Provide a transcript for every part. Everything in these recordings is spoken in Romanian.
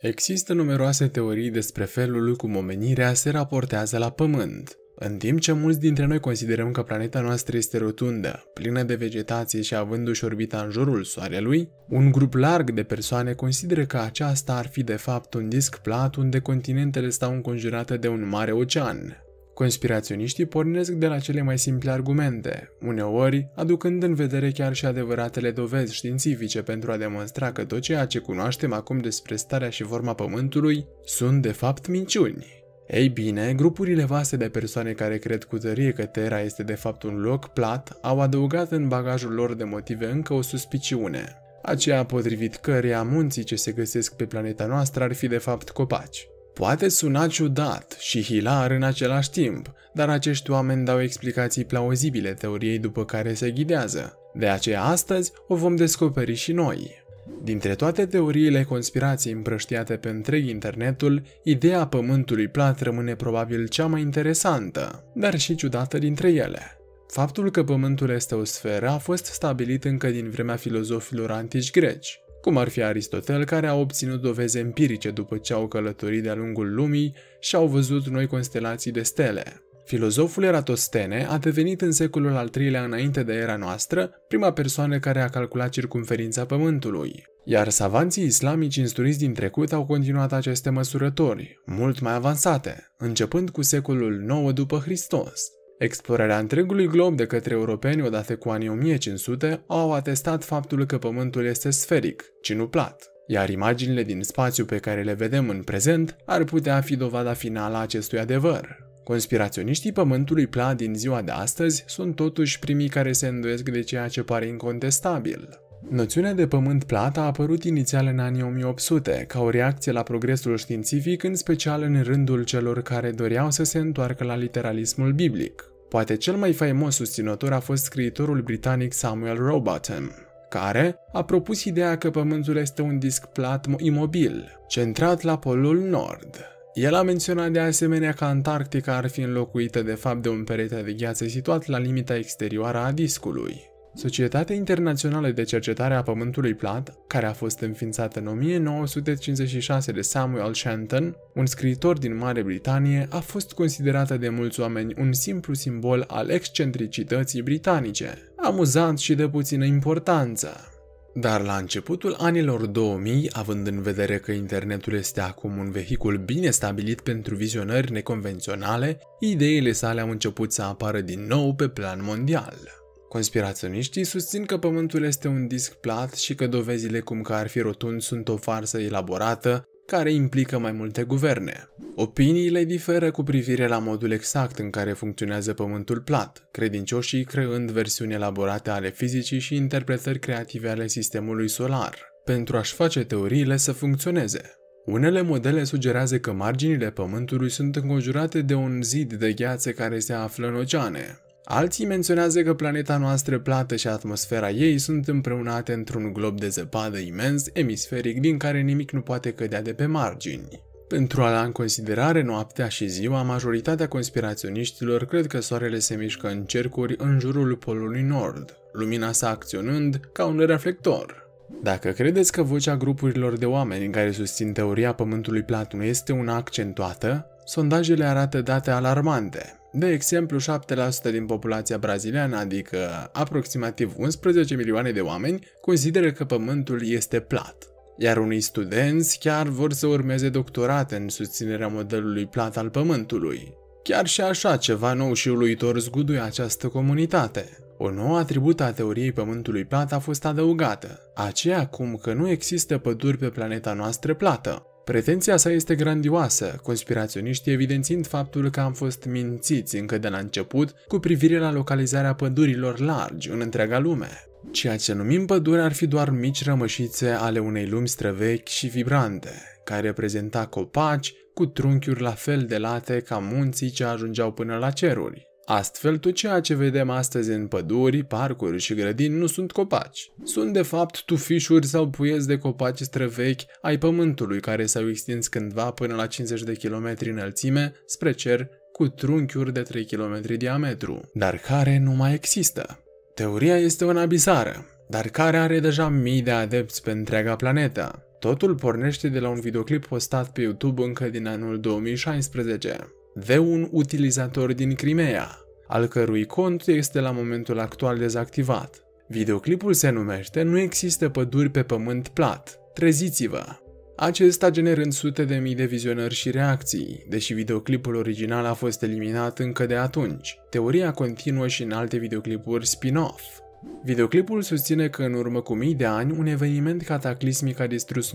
Există numeroase teorii despre felul cum omenirea se raportează la Pământ. În timp ce mulți dintre noi considerăm că planeta noastră este rotundă, plină de vegetație și avându-și orbita în jurul Soarelui, un grup larg de persoane consideră că aceasta ar fi de fapt un disc plat unde continentele stau înconjurate de un mare ocean, Conspiraționiștii pornesc de la cele mai simple argumente, uneori aducând în vedere chiar și adevăratele dovezi științifice pentru a demonstra că tot ceea ce cunoaștem acum despre starea și forma Pământului sunt de fapt minciuni. Ei bine, grupurile vaste de persoane care cred cu tărie că Terra este de fapt un loc plat au adăugat în bagajul lor de motive încă o suspiciune, aceea potrivit căreia munții ce se găsesc pe planeta noastră ar fi de fapt copaci. Poate suna ciudat și hilar în același timp, dar acești oameni dau explicații plauzibile teoriei după care se ghidează. De aceea astăzi o vom descoperi și noi. Dintre toate teoriile conspirației împrăștiate pe întreg internetul, ideea pământului plat rămâne probabil cea mai interesantă, dar și ciudată dintre ele. Faptul că pământul este o sferă a fost stabilit încă din vremea filozofilor antici greci, cum ar fi Aristotel, care a obținut doveze empirice după ce au călătorit de-a lungul lumii și au văzut noi constelații de stele. Filozoful Eratostene a devenit în secolul al III-lea înainte de era noastră prima persoană care a calculat circumferința Pământului. Iar savanții islamici instruiți din trecut au continuat aceste măsurători, mult mai avansate, începând cu secolul IX după Hristos. Explorarea întregului glob de către europeni odată cu anii 1500 au atestat faptul că Pământul este sferic, ci nu plat, iar imaginile din spațiu pe care le vedem în prezent ar putea fi dovada finală a acestui adevăr. Conspiraționiștii Pământului plat din ziua de astăzi sunt totuși primii care se îndoiesc de ceea ce pare incontestabil. Noțiunea de pământ plat a apărut inițial în anii 1800, ca o reacție la progresul științific, în special în rândul celor care doreau să se întoarcă la literalismul biblic. Poate cel mai faimos susținător a fost scriitorul britanic Samuel Robotham, care a propus ideea că Pământul este un disc plat imobil, centrat la Polul Nord. El a menționat de asemenea că Antarctica ar fi înlocuită de fapt de un perete de gheață situat la limita exterioară a discului, Societatea Internațională de Cercetare a Pământului Plat, care a fost înființată în 1956 de Samuel Shenton, un scriitor din Marea Britanie, a fost considerată de mulți oameni un simplu simbol al excentricității britanice, amuzant și de puțină importanță. Dar la începutul anilor 2000, având în vedere că internetul este acum un vehicul bine stabilit pentru vizionări neconvenționale, ideile sale au început să apară din nou pe plan mondial. Conspiraționiștii susțin că Pământul este un disc plat și că dovezile cum că ar fi rotund sunt o farsă elaborată care implică mai multe guverne. Opiniile diferă cu privire la modul exact în care funcționează Pământul plat, credincioșii creând versiuni elaborate ale fizicii și interpretări creative ale sistemului solar, pentru a-și face teoriile să funcționeze. Unele modele sugerează că marginile Pământului sunt înconjurate de un zid de gheață care se află în oceane, Alții menționează că planeta noastră plată și atmosfera ei sunt împreunate într-un glob de zăpadă imens, emisferic, din care nimic nu poate cădea de pe margini. Pentru a lua în considerare noaptea și ziua, majoritatea conspiraționiștilor cred că soarele se mișcă în cercuri în jurul polului nord, lumina sa acționând ca un reflector. Dacă credeți că vocea grupurilor de oameni care susțin teoria Pământului plat nu este una accentuată, sondajele arată date alarmante. De exemplu, 7% din populația braziliană, adică aproximativ 11 milioane de oameni, consideră că Pământul este plat. Iar unii studenți chiar vor să urmeze doctorat în susținerea modelului plat al Pământului. Chiar și așa ceva nou și uluitor zguduie această comunitate. O nouă atribută a teoriei Pământului plat a fost adăugată, aceea cum că nu există păduri pe planeta noastră plată. Pretenția sa este grandioasă, conspiraționiștii evidențind faptul că am fost mințiți încă de la început cu privire la localizarea pădurilor largi în întreaga lume. Ceea ce numim pădure ar fi doar mici rămășițe ale unei lumi străvechi și vibrante, care reprezenta copaci cu trunchiuri la fel de late ca munții ce ajungeau până la ceruri. Astfel, tot ceea ce vedem astăzi în păduri, parcuri și grădini nu sunt copaci. Sunt de fapt tufișuri sau puieți de copaci străvechi ai pământului care s-au extins cândva până la 50 de km înălțime spre cer cu trunchiuri de 3 km diametru, dar care nu mai există. Teoria este una bizară, dar care are deja mii de adepți pe întreaga planetă. Totul pornește de la un videoclip postat pe YouTube încă din anul 2016 de un utilizator din Crimea, al cărui cont este la momentul actual dezactivat. Videoclipul se numește Nu există păduri pe pământ plat, treziți-vă! Acesta generând sute de mii de vizionări și reacții, deși videoclipul original a fost eliminat încă de atunci. Teoria continuă și în alte videoclipuri spin-off. Videoclipul susține că în urmă cu mii de ani, un eveniment cataclismic a distrus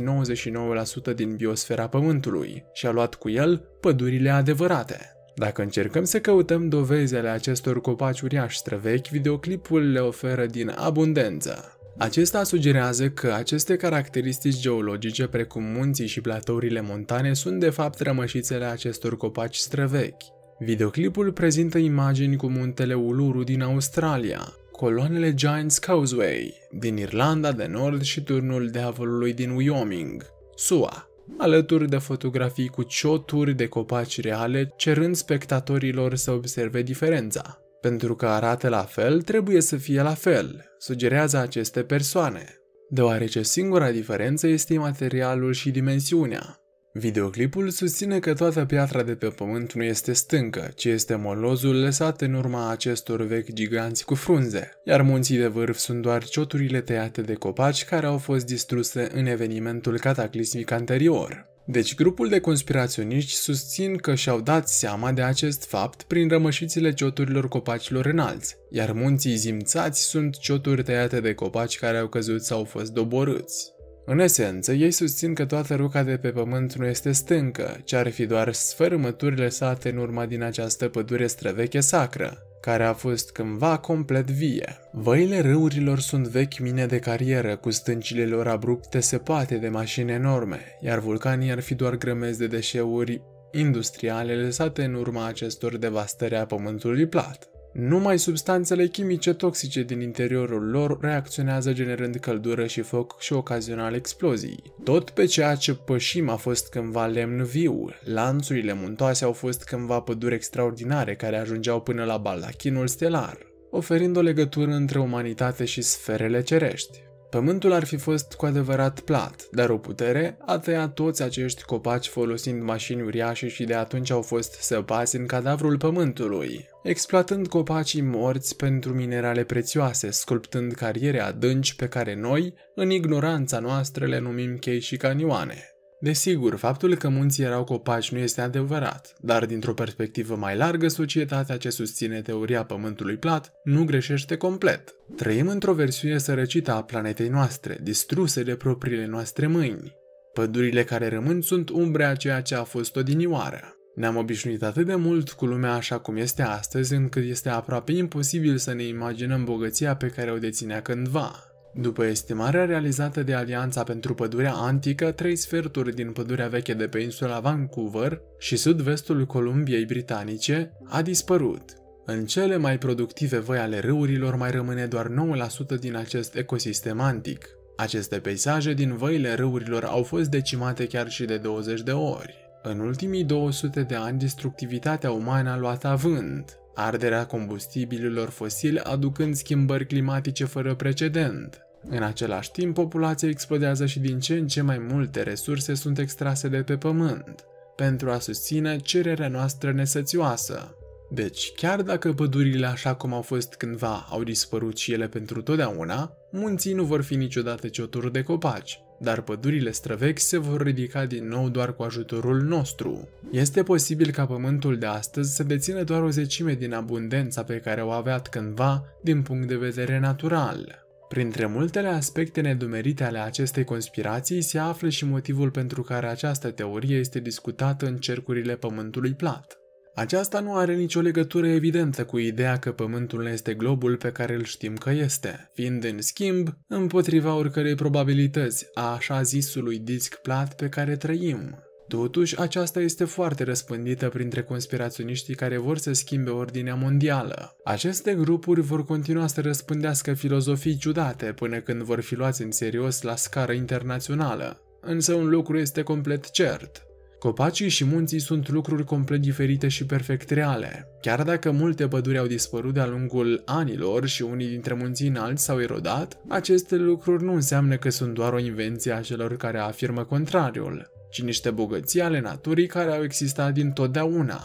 99% din biosfera Pământului și a luat cu el pădurile adevărate. Dacă încercăm să căutăm dovezi ale acestor copaci uriași străvechi, videoclipul le oferă din abundență. Acesta sugerează că aceste caracteristici geologice, precum munții și platourile montane, sunt de fapt rămășițele acestor copaci străvechi. Videoclipul prezintă imagini cu muntele Uluru din Australia, coloanele Giants Causeway din Irlanda de Nord și turnul deavolului din Wyoming, SUA, alături de fotografii cu cioturi de copaci reale cerând spectatorilor să observe diferența. Pentru că arată la fel, trebuie să fie la fel, sugerează aceste persoane, deoarece singura diferență este materialul și dimensiunea, Videoclipul susține că toată piatra de pe pământ nu este stâncă, ci este molozul lăsat în urma acestor vechi giganți cu frunze, iar munții de vârf sunt doar cioturile tăiate de copaci care au fost distruse în evenimentul cataclismic anterior. Deci grupul de conspiraționiști susțin că și-au dat seama de acest fapt prin rămășițile cioturilor copacilor înalți, iar munții zimțați sunt cioturi tăiate de copaci care au căzut sau fost doborâți. În esență, ei susțin că toată ruca de pe pământ nu este stâncă, ci ar fi doar sfărâmături lăsate în urma din această pădure străveche sacră, care a fost cândva complet vie. Văile râurilor sunt vechi mine de carieră, cu stâncile lor abrupte sepate de mașini enorme, iar vulcanii ar fi doar grămezi de deșeuri industriale lăsate în urma acestor devastări a pământului plat. Numai substanțele chimice toxice din interiorul lor reacționează generând căldură și foc și ocazional explozii. Tot pe ceea ce pășim a fost cândva lemn viu, lanțurile muntoase au fost cândva păduri extraordinare care ajungeau până la baldachinul stelar, oferind o legătură între umanitate și sferele cerești. Pământul ar fi fost cu adevărat plat, dar o putere a tăiat toți acești copaci folosind mașini uriașe și de atunci au fost săpați în cadavrul pământului, exploatând copacii morți pentru minerale prețioase, sculptând cariere adânci pe care noi, în ignoranța noastră, le numim chei și canioane. Desigur, faptul că munții erau copaci nu este adevărat, dar dintr-o perspectivă mai largă, societatea ce susține teoria Pământului plat nu greșește complet. Trăim într-o versiune sărăcită a planetei noastre, distruse de propriile noastre mâini. Pădurile care rămân sunt umbre a ceea ce a fost odinioară. Ne-am obișnuit atât de mult cu lumea așa cum este astăzi, încât este aproape imposibil să ne imaginăm bogăția pe care o deținea cândva. După estimarea realizată de Alianța pentru Pădurea Antică, trei sferturi din pădurea veche de pe insula Vancouver și sud-vestul Columbiei Britanice a dispărut. În cele mai productive văi ale râurilor mai rămâne doar 9% din acest ecosistem antic. Aceste peisaje din văile râurilor au fost decimate chiar și de 20 de ori. În ultimii 200 de ani, destructivitatea umană a luat avânt, arderea combustibililor fosili aducând schimbări climatice fără precedent. În același timp, populația explodează și din ce în ce mai multe resurse sunt extrase de pe pământ, pentru a susține cererea noastră nesățioasă. Deci, chiar dacă pădurile așa cum au fost cândva au dispărut și ele pentru totdeauna, munții nu vor fi niciodată cioturi de copaci, dar pădurile străvechi se vor ridica din nou doar cu ajutorul nostru. Este posibil ca pământul de astăzi să dețină doar o zecime din abundența pe care o avea cândva din punct de vedere natural. Printre multele aspecte nedumerite ale acestei conspirații se află și motivul pentru care această teorie este discutată în cercurile pământului plat. Aceasta nu are nicio legătură evidentă cu ideea că Pământul este globul pe care îl știm că este, fiind în schimb împotriva oricărei probabilități a așa zisului disc plat pe care trăim. Totuși, aceasta este foarte răspândită printre conspiraționiștii care vor să schimbe ordinea mondială. Aceste grupuri vor continua să răspândească filozofii ciudate până când vor fi luați în serios la scară internațională. Însă un lucru este complet cert. Copacii și munții sunt lucruri complet diferite și perfect reale. Chiar dacă multe păduri au dispărut de-a lungul anilor și unii dintre munții înalți s-au erodat, aceste lucruri nu înseamnă că sunt doar o invenție a celor care afirmă contrariul, ci niște bogății ale naturii care au existat dintotdeauna.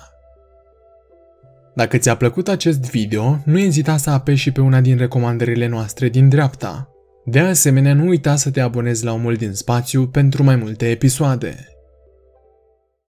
Dacă ți-a plăcut acest video, nu ezita să apeși și pe una din recomandările noastre din dreapta. De asemenea, nu uita să te abonezi la Omul din Spațiu pentru mai multe episoade.